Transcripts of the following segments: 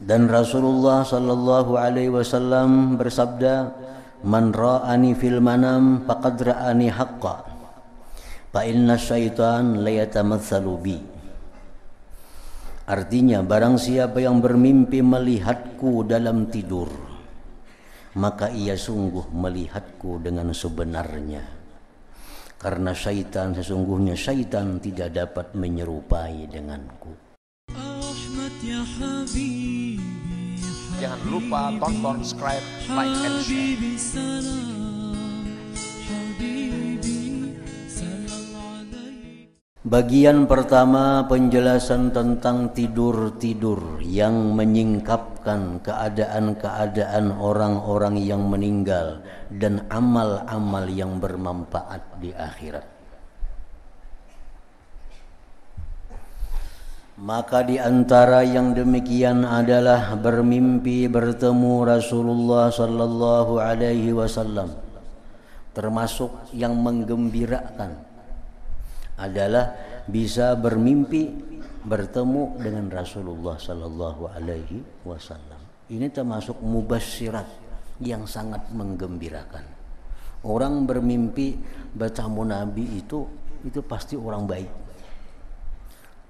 Dan Rasulullah sallallahu alaihi wasallam bersabda, "Man ra'ani fil manam faqad ra'ani haqqan." Fa inna syaitan la yatamatsalu bi. Artinya barang siapa yang bermimpi melihatku dalam tidur maka ia sungguh melihatku dengan sebenarnya karena syaitan sesungguhnya syaitan tidak dapat menyerupai denganku. Ahmad ya Habib jangan lupa tonton, subscribe, like, and share. Bagian pertama penjelasan tentang tidur-tidur yang menyingkapkan keadaan-keadaan orang-orang yang meninggal dan amal-amal yang bermanfaat di akhirat. Maka di antara yang demikian adalah bermimpi bertemu Rasulullah sallallahu alaihi wasallam. Termasuk yang menggembirakan adalah bisa bermimpi bertemu dengan Rasulullah sallallahu alaihi wasallam. Ini termasuk mubasyirat yang sangat menggembirakan. Orang bermimpi bertemu Nabi itu itu pasti orang baik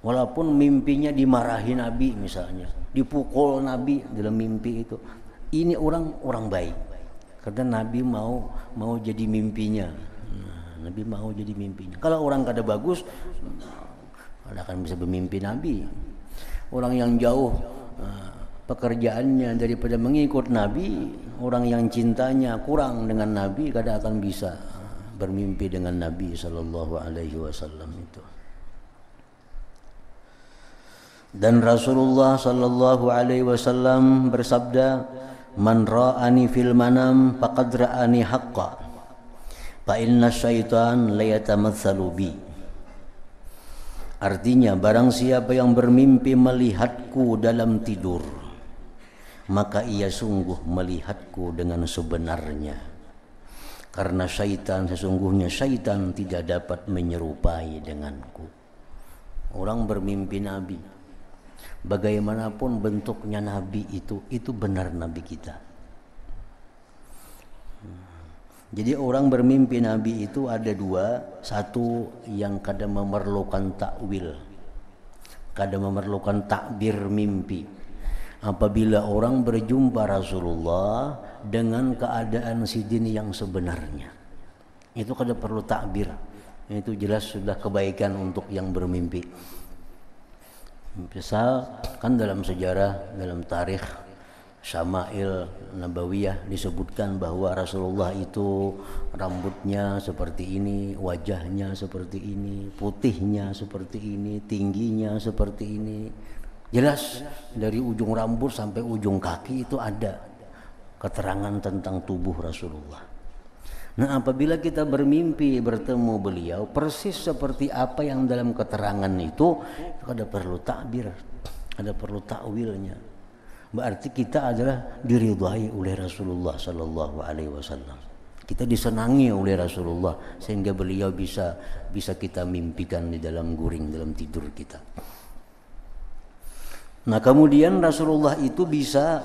Walaupun mimpinya dimarahi Nabi misalnya, dipukul Nabi dalam mimpi itu. Ini orang orang baik. Karena Nabi mau mau jadi mimpinya. Nah, Nabi mau jadi mimpinya. Kalau orang kada bagus, kada hmm, akan bisa bermimpi Nabi. Orang yang jauh eh, pekerjaannya daripada mengikut Nabi, orang yang cintanya kurang dengan Nabi kada akan bisa eh, bermimpi dengan Nabi Shallallahu Alaihi Wasallam itu. Dan Rasulullah sallallahu alaihi wasallam bersabda, "Man ra'ani fil manam faqad ra'ani haqqan." Fa inna syaitan layatamatsalu bi. Artinya barang siapa yang bermimpi melihatku dalam tidur, maka ia sungguh melihatku dengan sebenarnya. Karena syaitan sesungguhnya syaitan tidak dapat menyerupai denganku. Orang bermimpi nabi, bagaimanapun bentuknya nabi itu itu benar nabi kita hmm. jadi orang bermimpi nabi itu ada dua satu yang kadang memerlukan takwil kadang memerlukan takbir mimpi apabila orang berjumpa Rasulullah dengan keadaan sidin yang sebenarnya itu kadang perlu takbir itu jelas sudah kebaikan untuk yang bermimpi Misal kan dalam sejarah, dalam tarikh Syama'il Nabawiyah disebutkan bahwa Rasulullah itu rambutnya seperti ini, wajahnya seperti ini, putihnya seperti ini, tingginya seperti ini. Jelas dari ujung rambut sampai ujung kaki itu ada keterangan tentang tubuh Rasulullah. Nah, apabila kita bermimpi bertemu beliau, persis seperti apa yang dalam keterangan itu, itu ada perlu takbir, ada perlu takwilnya. Berarti kita adalah diridhai oleh Rasulullah Sallallahu Alaihi Wasallam. Kita disenangi oleh Rasulullah sehingga beliau bisa bisa kita mimpikan di dalam guring dalam tidur kita. Nah kemudian Rasulullah itu bisa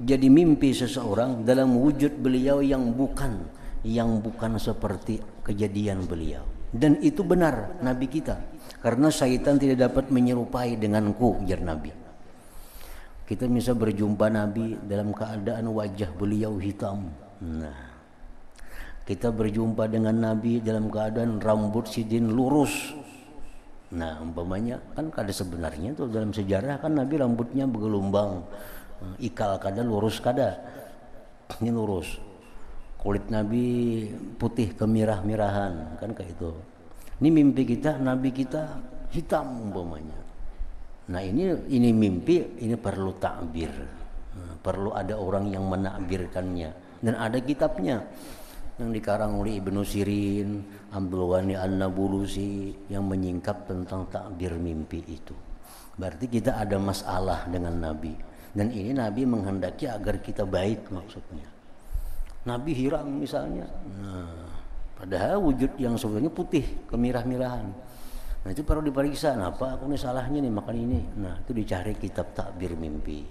jadi mimpi seseorang dalam wujud beliau yang bukan yang bukan seperti kejadian beliau dan itu benar nabi kita karena syaitan tidak dapat menyerupai denganku ujar nabi kita bisa berjumpa nabi dalam keadaan wajah beliau hitam nah kita berjumpa dengan nabi dalam keadaan rambut sidin lurus nah umpamanya kan kada sebenarnya tuh dalam sejarah kan nabi rambutnya bergelombang ikal kada lurus kada ini lurus kulit Nabi putih kemirah-mirahan kan kayak itu ini mimpi kita Nabi kita hitam umpamanya nah ini ini mimpi ini perlu takbir nah, perlu ada orang yang menakbirkannya dan ada kitabnya yang dikarang oleh Ibnu Sirin, Abdul Ghani An-Nabulusi yang menyingkap tentang takbir mimpi itu. Berarti kita ada masalah dengan Nabi dan ini Nabi menghendaki agar kita baik maksudnya. Nabi hilang misalnya. Nah, padahal wujud yang sebenarnya putih, kemirah-mirahan. Nah itu perlu diperiksa. Nah, apa aku ini salahnya nih makan ini? Nah itu dicari kitab takbir mimpi.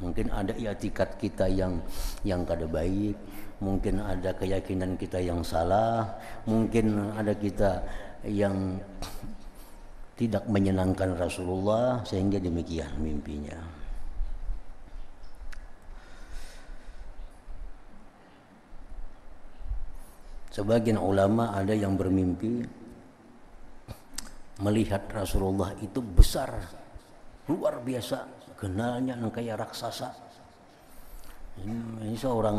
Mungkin ada iatikat kita yang yang kada baik, mungkin ada keyakinan kita yang salah, mungkin ada kita yang tidak menyenangkan Rasulullah sehingga demikian mimpinya. Sebagian ulama ada yang bermimpi melihat Rasulullah itu besar, luar biasa, kenalnya kayak raksasa. Ini seorang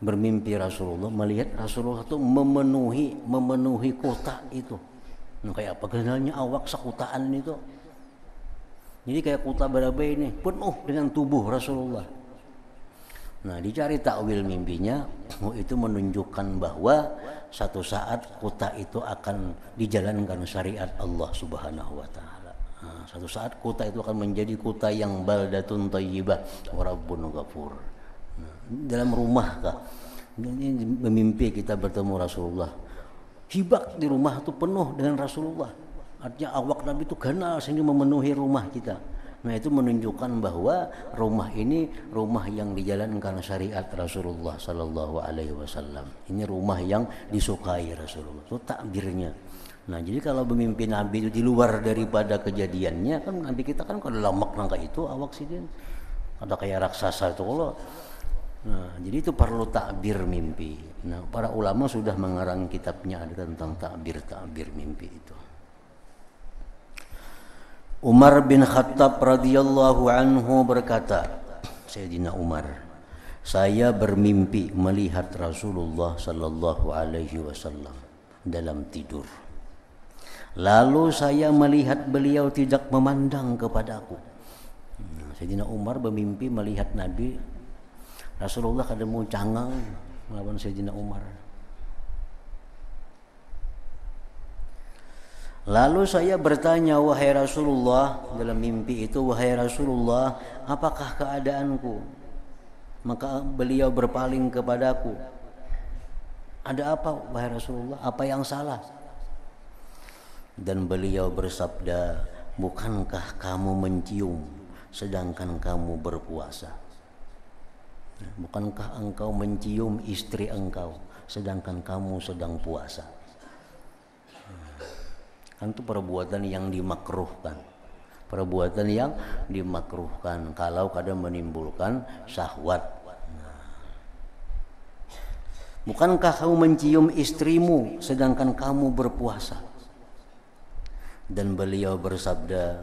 bermimpi Rasulullah melihat Rasulullah itu memenuhi memenuhi kota itu. Nah, kayak apa kenalnya awak sekutaan itu. Jadi kayak kota Barabai ini penuh dengan tubuh Rasulullah Nah, dicari takwil mimpinya itu menunjukkan bahwa satu saat kota itu akan dijalankan syariat Allah Subhanahu wa taala. Nah, satu saat kota itu akan menjadi kota yang baldatun thayyibah wa rabbun ghafur. Nah, dalam rumah kah? Ini mimpi kita bertemu Rasulullah. Hibak di rumah itu penuh dengan Rasulullah. Artinya awak Nabi itu kenal sehingga memenuhi rumah kita Nah itu menunjukkan bahwa rumah ini rumah yang dijalankan syariat Rasulullah Sallallahu Alaihi Wasallam. Ini rumah yang disukai Rasulullah. Itu takbirnya. Nah jadi kalau pemimpin Nabi itu di luar daripada kejadiannya kan Nabi kita kan kalau makna nangka itu awak sih ada kayak raksasa itu Allah Nah, jadi itu perlu takbir mimpi. Nah, para ulama sudah mengarang kitabnya ada tentang takbir-takbir mimpi itu. Umar bin Khattab radhiyallahu anhu berkata, Sayyidina Umar, saya bermimpi melihat Rasulullah sallallahu alaihi wasallam dalam tidur. Lalu saya melihat beliau tidak memandang kepadaku. Hmm, Sayyidina Umar bermimpi melihat Nabi Rasulullah kadang mau canggang melawan Sayyidina Umar. Lalu saya bertanya, wahai Rasulullah, dalam mimpi itu, wahai Rasulullah, apakah keadaanku? Maka beliau berpaling kepadaku. Ada apa, wahai Rasulullah? Apa yang salah? Dan beliau bersabda, bukankah kamu mencium sedangkan kamu berpuasa? Bukankah engkau mencium istri engkau sedangkan kamu sedang puasa? Kan itu perbuatan yang dimakruhkan perbuatan yang dimakruhkan kalau kadang menimbulkan syahwat nah. bukankah kau mencium istrimu sedangkan kamu berpuasa dan beliau bersabda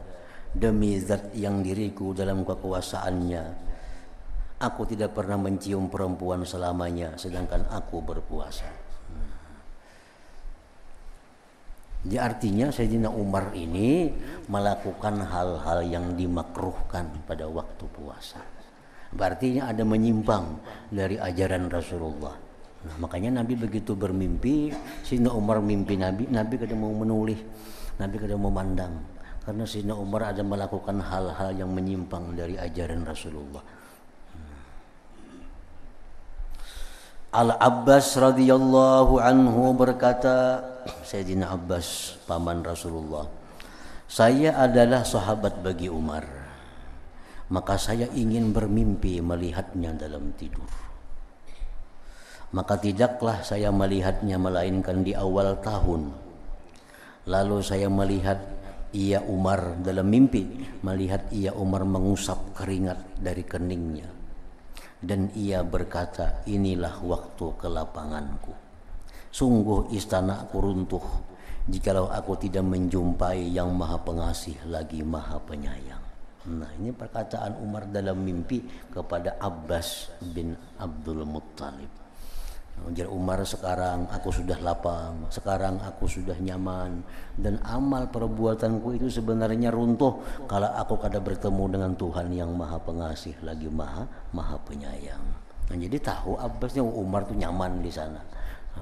demi zat yang diriku dalam kekuasaannya aku tidak pernah mencium perempuan selamanya sedangkan aku berpuasa Ya, artinya Sayyidina Umar ini melakukan hal-hal yang dimakruhkan pada waktu puasa. Berarti ada menyimpang dari ajaran Rasulullah. Nah, makanya Nabi begitu bermimpi, Sayyidina Umar mimpi Nabi, Nabi kadang mau menulis, Nabi kadang mau mandang. Karena Sayyidina Umar ada melakukan hal-hal yang menyimpang dari ajaran Rasulullah. Al Abbas radhiyallahu anhu berkata, Sayyidina Abbas paman Rasulullah, saya adalah sahabat bagi Umar. Maka saya ingin bermimpi melihatnya dalam tidur. Maka tidaklah saya melihatnya melainkan di awal tahun. Lalu saya melihat ia Umar dalam mimpi, melihat ia Umar mengusap keringat dari keningnya dan ia berkata, inilah waktu kelapanganku. Sungguh istanaku runtuh, jikalau aku tidak menjumpai yang maha pengasih lagi maha penyayang. Nah ini perkataan Umar dalam mimpi kepada Abbas bin Abdul Muttalib. Ujar Umar sekarang aku sudah lapang, sekarang aku sudah nyaman dan amal perbuatanku itu sebenarnya runtuh kalau aku kada bertemu dengan Tuhan yang maha pengasih lagi maha maha penyayang. Nah, jadi tahu Abbasnya Umar tuh nyaman di sana.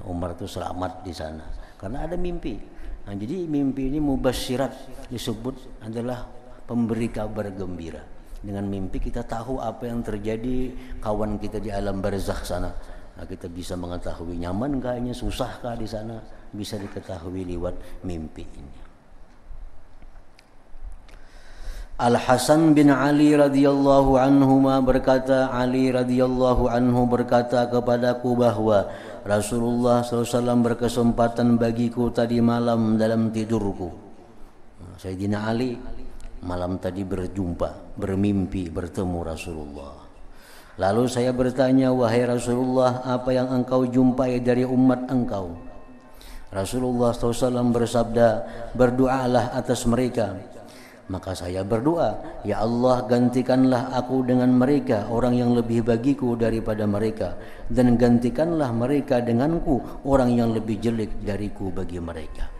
Umar tuh selamat di sana karena ada mimpi. Nah, jadi mimpi ini mubasyirat disebut adalah pemberi kabar gembira. Dengan mimpi kita tahu apa yang terjadi kawan kita di alam barzakh sana Nah, kita bisa mengetahui nyaman kayaknya, susahkah di sana? Bisa diketahui lewat mimpi ini. Al Hasan bin Ali radhiyallahu anhu berkata Ali radhiyallahu anhu berkata kepadaku bahwa Rasulullah SAW berkesempatan bagiku tadi malam dalam tidurku. Sayyidina Ali malam tadi berjumpa, bermimpi bertemu Rasulullah. Lalu saya bertanya, wahai Rasulullah, apa yang engkau jumpai dari umat engkau? Rasulullah SAW bersabda, berdoalah atas mereka. Maka saya berdoa, Ya Allah gantikanlah aku dengan mereka, orang yang lebih bagiku daripada mereka. Dan gantikanlah mereka denganku, orang yang lebih jelek dariku bagi mereka.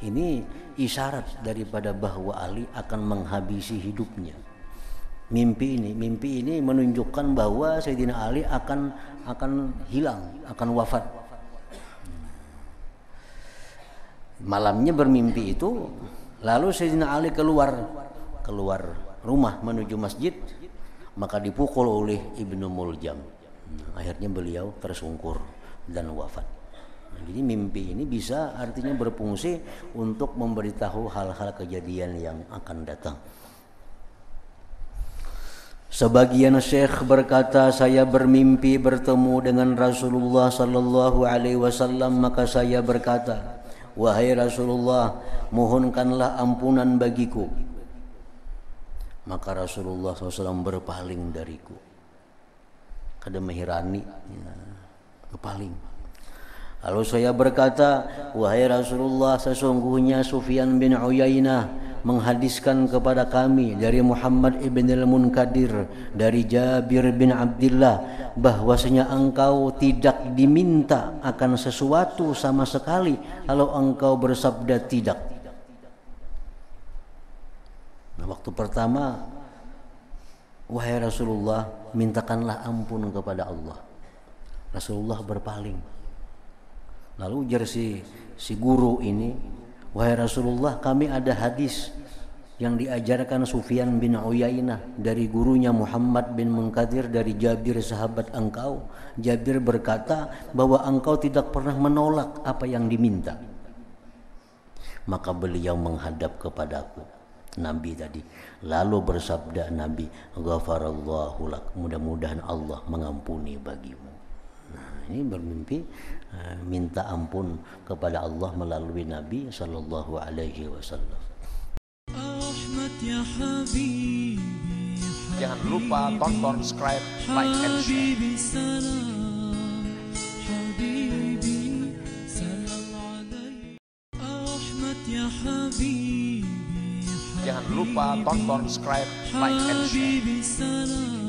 Ini isyarat daripada bahwa Ali akan menghabisi hidupnya mimpi ini mimpi ini menunjukkan bahwa Sayyidina Ali akan akan hilang akan wafat malamnya bermimpi itu lalu Sayyidina Ali keluar keluar rumah menuju masjid maka dipukul oleh Ibnu Muljam akhirnya beliau tersungkur dan wafat nah, jadi mimpi ini bisa artinya berfungsi untuk memberitahu hal-hal kejadian yang akan datang Sebagian syekh berkata saya bermimpi bertemu dengan Rasulullah sallallahu alaihi wasallam maka saya berkata wahai Rasulullah mohonkanlah ampunan bagiku maka Rasulullah SAW berpaling dariku kada mehirani ya, berpaling lalu saya berkata wahai Rasulullah sesungguhnya Sufyan bin Uyainah menghadiskan kepada kami dari Muhammad ibn al-Munkadir dari Jabir bin Abdullah bahwasanya engkau tidak diminta akan sesuatu sama sekali kalau engkau bersabda tidak. Nah, waktu pertama wahai Rasulullah mintakanlah ampun kepada Allah. Rasulullah berpaling. Lalu jersi si guru ini Wahai Rasulullah, kami ada hadis yang diajarkan Sufyan bin Uyainah dari gurunya Muhammad bin Munkadir dari Jabir sahabat engkau. Jabir berkata bahwa engkau tidak pernah menolak apa yang diminta. Maka beliau menghadap kepadaku. Nabi tadi lalu bersabda Nabi ghafarallahu mudah-mudahan Allah mengampuni bagimu. Nah, ini bermimpi Ah, minta ampun kepada Allah melalui Nabi Shallallahu alaihi wasallam. Ya Jangan lupa tonton, subscribe, like and share. Ya Jangan lupa tonton, subscribe, like, and share.